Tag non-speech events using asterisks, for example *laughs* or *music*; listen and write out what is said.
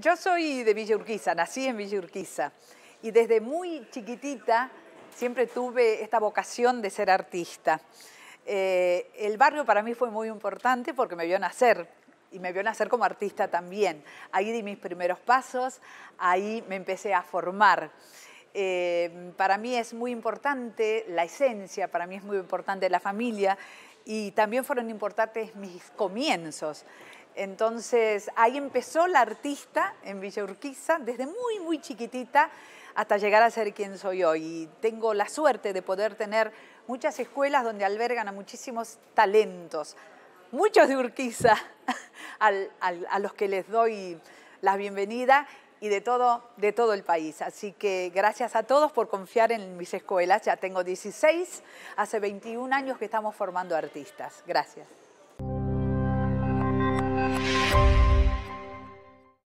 yo soy de Villa Urquiza, nací en Villa Urquiza y desde muy chiquitita siempre tuve esta vocación de ser artista. Eh, el barrio para mí fue muy importante porque me vio nacer y me vio nacer como artista también. Ahí di mis primeros pasos, ahí me empecé a formar. Eh, para mí es muy importante la esencia, para mí es muy importante la familia y también fueron importantes mis comienzos. Entonces ahí empezó la artista en Villa Urquiza desde muy, muy chiquitita hasta llegar a ser quien soy hoy. Y tengo la suerte de poder tener muchas escuelas donde albergan a muchísimos talentos, muchos de Urquiza, *laughs* a los que les doy la bienvenida y de todo, de todo el país. Así que gracias a todos por confiar en mis escuelas. Ya tengo 16, hace 21 años que estamos formando artistas. Gracias.